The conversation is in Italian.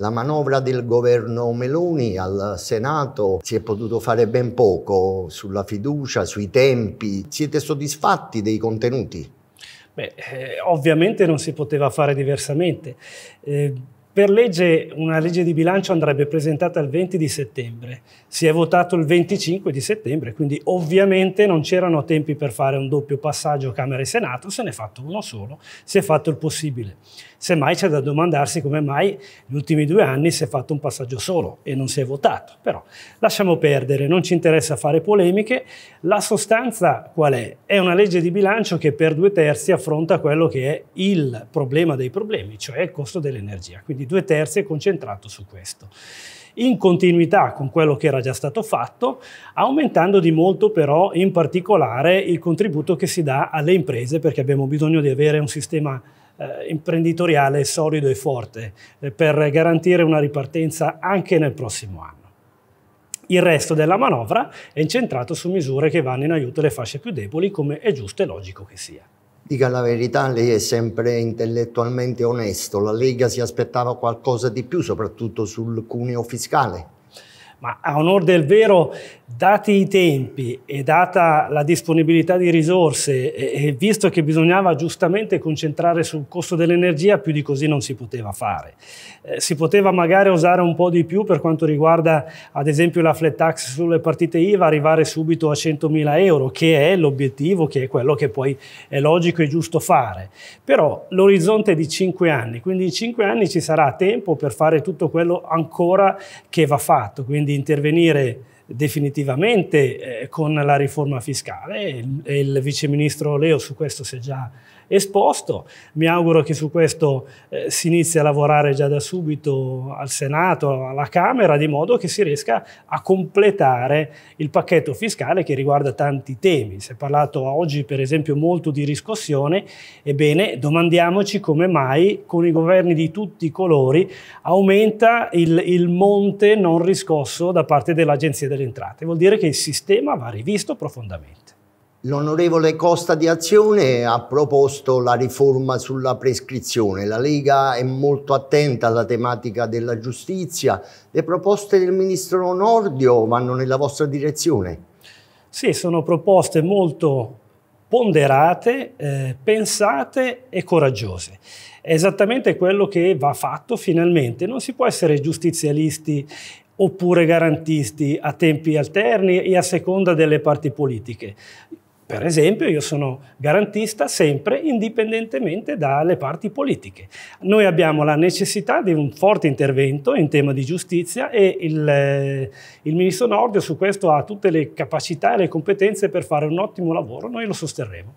La manovra del governo Meloni al Senato si è potuto fare ben poco sulla fiducia, sui tempi. Siete soddisfatti dei contenuti? Beh, eh, ovviamente non si poteva fare diversamente. Eh, per legge, una legge di bilancio andrebbe presentata il 20 di settembre, si è votato il 25 di settembre, quindi ovviamente non c'erano tempi per fare un doppio passaggio Camera e Senato, se ne è fatto uno solo, si è fatto il possibile. Semmai c'è da domandarsi come mai negli ultimi due anni si è fatto un passaggio solo e non si è votato, però lasciamo perdere, non ci interessa fare polemiche, la sostanza qual è? È una legge di bilancio che per due terzi affronta quello che è il problema dei problemi, cioè il costo dell'energia. Quindi quindi due terzi è concentrato su questo. In continuità con quello che era già stato fatto, aumentando di molto però in particolare il contributo che si dà alle imprese perché abbiamo bisogno di avere un sistema eh, imprenditoriale solido e forte eh, per garantire una ripartenza anche nel prossimo anno. Il resto della manovra è incentrato su misure che vanno in aiuto alle fasce più deboli, come è giusto e logico che sia. Dica la verità, lei è sempre intellettualmente onesto, la Lega si aspettava qualcosa di più, soprattutto sul cuneo fiscale ma a onore del vero, dati i tempi e data la disponibilità di risorse e, e visto che bisognava giustamente concentrare sul costo dell'energia, più di così non si poteva fare. Eh, si poteva magari osare un po' di più per quanto riguarda ad esempio la flat tax sulle partite IVA, arrivare subito a 100.000 euro, che è l'obiettivo, che è quello che poi è logico e giusto fare. Però l'orizzonte è di 5 anni, quindi in 5 anni ci sarà tempo per fare tutto quello ancora che va fatto. Quindi di intervenire definitivamente eh, con la riforma fiscale il, il viceministro Leo su questo si è già esposto. Mi auguro che su questo eh, si inizi a lavorare già da subito al Senato, alla Camera, di modo che si riesca a completare il pacchetto fiscale che riguarda tanti temi. Si è parlato oggi per esempio molto di riscossione, ebbene domandiamoci come mai con i governi di tutti i colori aumenta il, il monte non riscosso da parte dell'Agenzia delle delle entrate, vuol dire che il sistema va rivisto profondamente. L'onorevole Costa di Azione ha proposto la riforma sulla prescrizione. La Lega è molto attenta alla tematica della giustizia. Le proposte del ministro Nordio vanno nella vostra direzione? Sì, sono proposte molto ponderate, eh, pensate e coraggiose. È esattamente quello che va fatto finalmente. Non si può essere giustizialisti oppure garantisti a tempi alterni e a seconda delle parti politiche. Per esempio, io sono garantista sempre indipendentemente dalle parti politiche. Noi abbiamo la necessità di un forte intervento in tema di giustizia e il, eh, il ministro Nordio su questo ha tutte le capacità e le competenze per fare un ottimo lavoro, noi lo sosterremo.